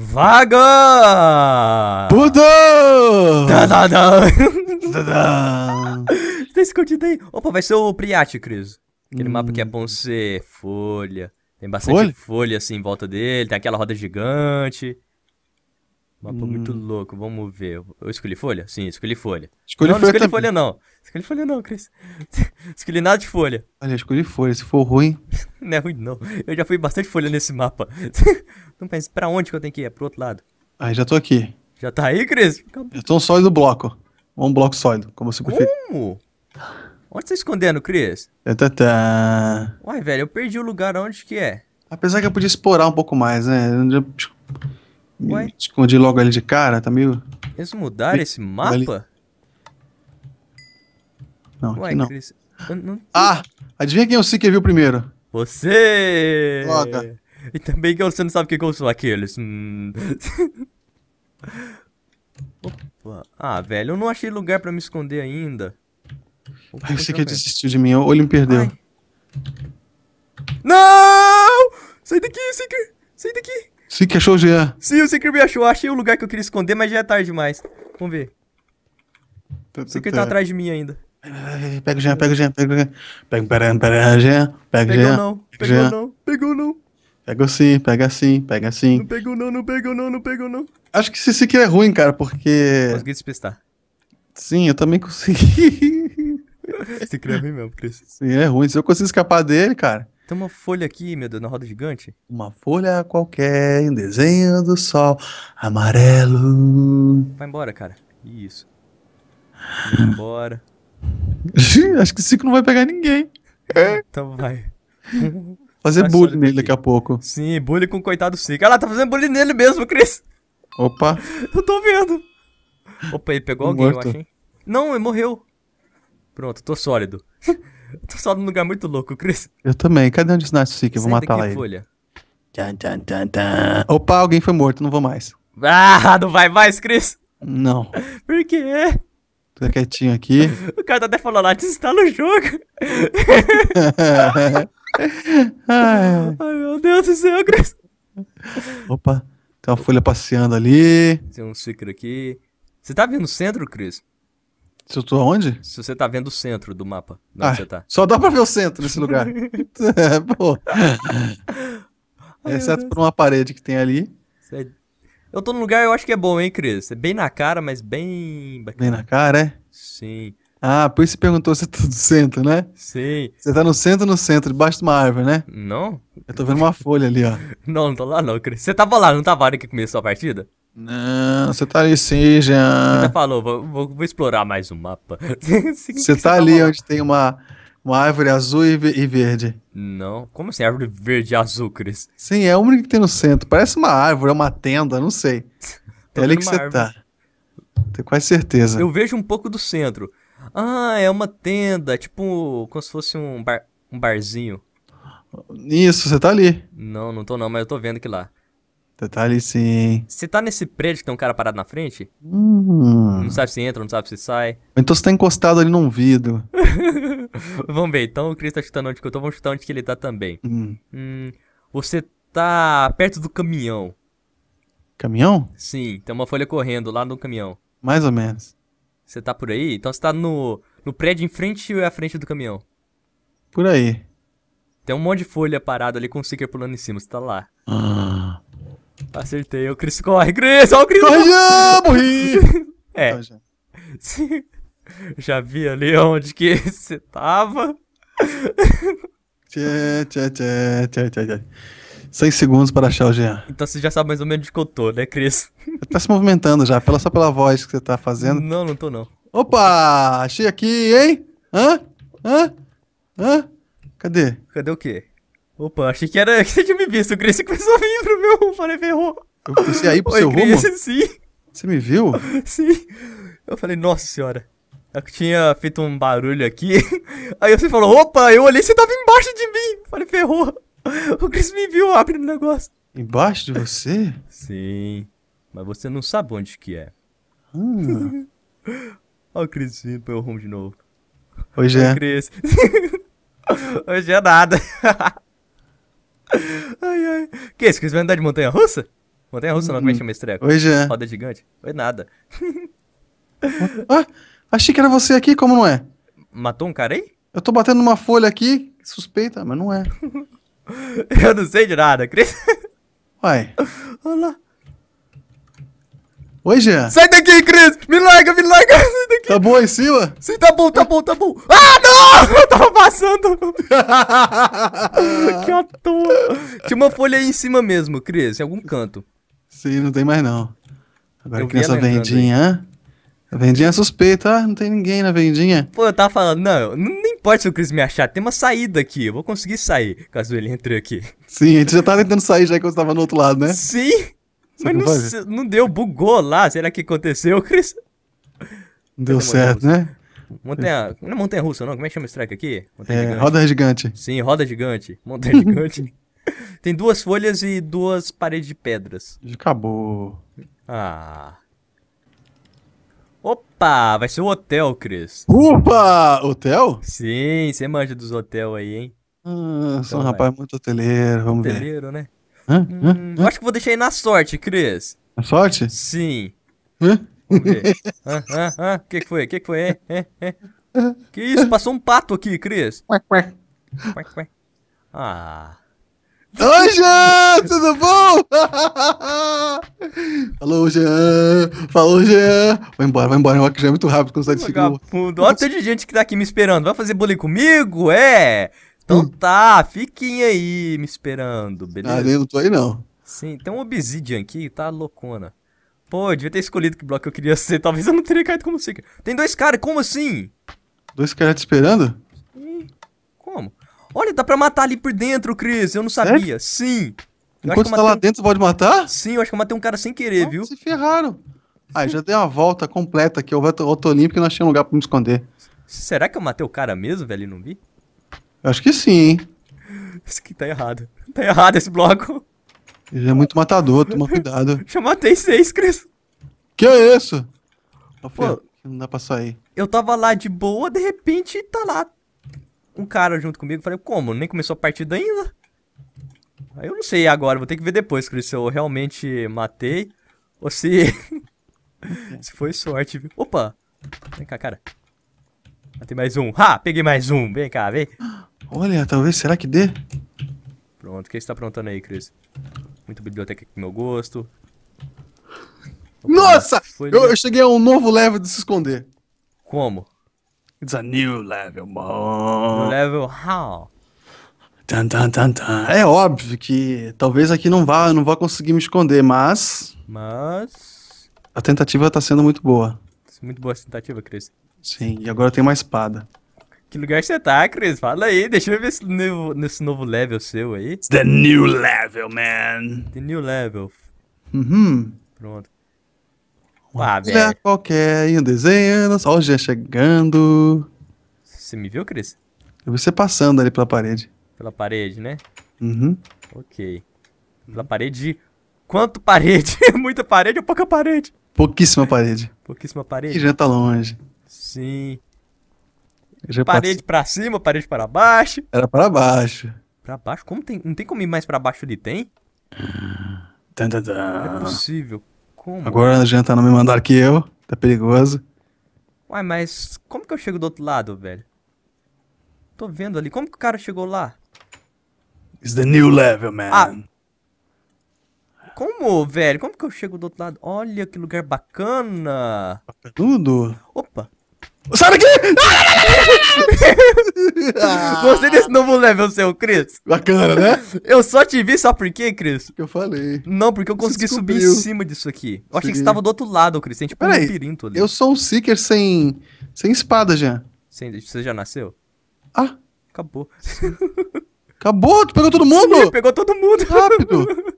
Vaga! Tudo! tá escondido aí. Opa, vai ser o Priate, Cris. Aquele hum. mapa que é hum. bom ser folha. Tem bastante folha? folha assim em volta dele, tem aquela roda gigante. Mapa hum. muito louco, vamos ver. Eu escolhi folha? Sim, escolhi folha. Escolhi não, folha não escolhi folha não. Escolhi folha não, Cris. escolhi nada de folha. Olha, escolhi folha, se for ruim... não é ruim não, eu já fui bastante folha nesse mapa. não pensa pra onde que eu tenho que ir? É pro outro lado. Aí, ah, já tô aqui. Já tá aí, Cris? Eu tô um sólido bloco. um bloco sólido, como você preferir. Como? Onde você tá escondendo, Cris? Tá. Uai, velho, eu perdi o lugar onde que é. Apesar que eu podia explorar um pouco mais, né? Eu Ué? Escondi logo ele de cara, tá meio. Eles mudaram esse mapa? Ali. Não, Ué, aqui não. Eles... não. Ah! Adivinha quem é o Seeker viu primeiro? Você! Loca. E também que você não sabe o que eu sou aqueles. Hum. Opa. Ah, velho, eu não achei lugar pra me esconder ainda. Ai, sei que desistiu de mim, o olho me perdeu. Ai. Não! Sai daqui, Seeker! Sai daqui! Sim, que achou o Jean. Sim, o Secret me achou. Achei o lugar que eu queria esconder, mas já é tarde demais. Vamos ver. Tá, o Secret tá, tá, tá atrás de mim ainda. Pega o Jean, pega o Jean, pega o Jean. Pega, pera, pera, Jean. Pega o Jean. Pegou não, pegou não, pegou não. Pegou sim, pega sim, pega sim. Não pegou não, não pegou não, não pegou não. Acho que esse Secret é ruim, cara, porque... Consegui despistar. Sim, eu também consegui. Esse Secret é ruim mesmo, Cris. Sim, é ruim. Se eu conseguir escapar dele, cara... Tem uma folha aqui, meu Deus, na roda gigante. Uma folha qualquer em desenho do sol amarelo. Vai embora, cara. Isso. Vai embora. Acho que o Cico não vai pegar ninguém. É, então vai. Fazer bullying nele daqui a pouco. Sim, bullying com o coitado Cico. Ela ah tá fazendo bullying nele mesmo, Cris. Opa. Eu tô vendo. Opa, ele pegou alguém, Morto. eu acho, hein? Não, ele morreu. Pronto, tô sólido. Tô só num lugar muito louco, Chris. Eu também. Cadê onde está Natsuki? Eu vou Sai matar daqui, lá ele. Folha. Tan, tan, tan, tan. Opa, alguém foi morto, não vou mais. Ah, não vai mais, Chris? Não. Por quê? Tô quietinho aqui. O cara tá até falou lá, ah, desinstala o jogo. Ai. Ai, meu Deus do céu, Chris. Opa, tem uma folha passeando ali. Tem um sucro aqui. Você tá vindo no centro, Chris? Se eu tô onde? Se você tá vendo o centro do mapa. Ah, você tá. Só dá pra ver o centro nesse lugar. é, pô. Ai, Exceto por uma parede que tem ali. Eu tô num lugar, eu acho que é bom, hein, Cris? É bem na cara, mas bem bacana. Bem na cara, é? Sim. Ah, por isso você perguntou se tá no centro, né? Sim. Você tá no centro, no centro, debaixo de uma árvore, né? Não. Eu tô vendo uma folha ali, ó. não, não tô lá não, Cris. Você tava lá, não tava na hora que começou a partida? Não, você tá ali sim, Jean. Já falou, vou, vou, vou, explorar mais o um mapa. você tá, tá, ali onde tem uma, uma árvore azul e, e, verde. Não, como assim árvore verde e azul, Cris? Sim, é a única que tem no centro. Parece uma árvore, é uma tenda, não sei. é ali que você tá. Tenho quase certeza. Eu vejo um pouco do centro. Ah, é uma tenda, tipo como se fosse um, bar, um barzinho. Isso, você tá ali. Não, não tô não, mas eu tô vendo que lá. Detalhe sim. Você tá nesse prédio que tem um cara parado na frente? Hum. Não sabe se entra, não sabe se sai. Então você tá encostado ali num vidro. vamos ver, então o Chris tá chutando onde que eu tô, vamos chutar onde que ele tá também. Hum. Hum, você tá perto do caminhão. Caminhão? Sim, tem uma folha correndo lá no caminhão. Mais ou menos. Você tá por aí? Então você tá no, no prédio em frente ou é à frente do caminhão? Por aí. Tem um monte de folha parado ali com o um sticker pulando em cima, você tá lá. Ah. Acertei. É o Cris corre. Cris, olha o Cris! Corre, já, morri! É. já. já vi ali onde que você tava. Tchê, tchê, tchê, tchê, tchê, tchê. 100 segundos para achar o Jean. Então você já sabe mais ou menos de que eu tô, né, Cris? Tá se movimentando já, pela, só pela voz que você tá fazendo. Não, não tô não. Opa! Achei aqui, hein? Hã? Hã? Hã? Cadê? Cadê o quê? Opa, achei que era que você tinha me visto. O Chris começou a vir pro meu. falei, ferrou. Eu aí pro Oi, seu Gracie, rumo? Sim. Você me viu? Sim. Eu falei, nossa senhora. Eu tinha feito um barulho aqui. Aí você falou, opa, eu olhei, você tava embaixo de mim. falei, ferrou. O Chris me viu abrindo o negócio. Embaixo de você? Sim. Mas você não sabe onde que é. Hum. Olha o Chris vindo pro meu rumo de novo. Hoje é. Hoje é nada ai, ai. Que isso? Vocês vão andar de montanha russa? Montanha russa não, como é que hum, chama esse treco? Oi, Jean. É. Roda gigante? Oi, nada. ah, achei que era você aqui, como não é? Matou um cara aí? Eu tô batendo numa folha aqui, suspeita, mas não é. Eu não sei de nada, Cris. Uai. Olá. Oi, Jean. Sai daqui, Cris. Me larga, me larga. Sai daqui. Tá bom em cima? Sim, tá bom, tá bom, tá bom. Ah, não! Eu tava passando. que ator. Tinha uma folha aí em cima mesmo, Cris, em algum canto. Sim, não tem mais não. Agora eu que nessa vendinha, A vendinha é suspeita, ah, não tem ninguém na vendinha. Pô, eu tava falando, não, não importa se o Chris me achar, tem uma saída aqui, eu vou conseguir sair, caso ele entre aqui. Sim, a gente já tava tá tentando sair já que eu tava no outro lado, né? Sim! Mas não, não, deu, bugou lá. Será que aconteceu, Cris? Não deu certo, né? Montanha, não é montanha russa, não? Como é que chama esse track aqui? é, gigante. roda gigante. Sim, roda gigante. Montanha gigante. Tem duas folhas e duas paredes de pedras. Acabou. Ah. Opa, vai ser o um hotel, Cris. Opa! Hotel? Sim, você manja dos hotel aí, hein? Ah, sou um então rapaz muito hoteleiro, vamos hoteleiro, ver. Hoteleiro, né? Hã? Hum, hã? Acho que vou deixar aí na sorte, Cris. Na sorte? Sim. O Que que foi? Que que foi? É, é, é. Que isso? Passou um pato aqui, Cris. Ah. Oi, Jean! Tudo bom? Falou, Jean! Falou, Jean! Vai embora, vai embora. O Jean é muito rápido, de seguir. Olha o tanto de gente que tá aqui me esperando. Vai fazer bullying comigo? É! Então hum. tá, fiquem aí me esperando, beleza? Ah, eu não tô aí não. Sim, tem um Obsidian aqui, tá loucona. Pô, eu devia ter escolhido que bloco eu queria ser, talvez eu não teria caído como Seeker. Tem dois caras, como assim? Dois caras te esperando? Sim. como? Olha, dá pra matar ali por dentro, Chris. eu não sabia. É? Sim. Enquanto Enquanto tá lá dentro, você pode matar? Sim, eu acho que eu matei um cara sem querer, não, viu? Se ferraram. Ah, já dei uma volta completa aqui, eu volto olímpico e não achei um lugar pra me esconder. Será que eu matei o cara mesmo, velho, e não vi? Acho que sim. Isso aqui tá errado. Tá errado esse bloco. Ele é muito matador, toma cuidado. Já matei seis, Cris. Que é isso? Pô, não dá pra sair. Eu tava lá de boa, de repente tá lá um cara junto comigo. Falei, como? Nem começou a partida ainda? Aí eu não sei agora, vou ter que ver depois, Cris, se eu realmente matei ou se. se foi sorte, viu? Opa! Vem cá, cara. Matei mais um. Ha! Peguei mais um. Vem cá, vem. Olha, talvez, será que dê? Pronto, o que você tá aprontando aí, Cris? Muito biblioteca com meu gosto. Opa, Nossa! Eu, eu, cheguei a um novo level de se esconder. Como? It's a new level, New Level how? Tan, tan, tan, tan. É óbvio que talvez aqui não vá, não vá conseguir me esconder, mas. Mas. A tentativa tá sendo muito boa. Muito boa essa tentativa, Cris. Sim, e agora eu tenho uma espada. Que lugar você tá, Cris? Fala aí, deixa eu ver esse novo, nesse novo level seu aí. It's the new level, man. The new level. Uhum. Pronto. Ah, Qualquer, indo desenhando, só o dia chegando. Você me viu, Cris? Eu vi você passando ali pela parede. Pela parede, né? Uhum. Ok. Pela parede. Quanto parede? Muita parede ou pouca parede? Pouquíssima parede. Pouquíssima parede. Que já tá longe. Sim. Parede passe... pra cima, parede para baixo. Era para baixo. Pra baixo? Como tem. Não tem como ir mais pra baixo ali, tem? Tum, É possível. Como? Agora a gente tá não me mandar que eu. Tá perigoso. Uai, mas como que eu chego do outro lado, velho? Tô vendo ali. Como que o cara chegou lá? It's the new level, man. Ah. Como, velho? Como que eu chego do outro lado? Olha que lugar bacana. Tudo? Opa. Sai daqui! Ah! Gostei desse novo level seu, Cris. Bacana, né? Eu só te vi, sabe por quê, Cris? Eu falei. Não, porque eu consegui subir em cima disso aqui. Eu achei Sim. que você tava do outro lado, Cris. Tem tipo Peraí, um labirinto ali. Eu sou um Seeker sem, sem espada já. Sem, você já nasceu? Ah. Acabou. Acabou? Tu pegou todo mundo? Sim, pegou todo mundo. Rápido.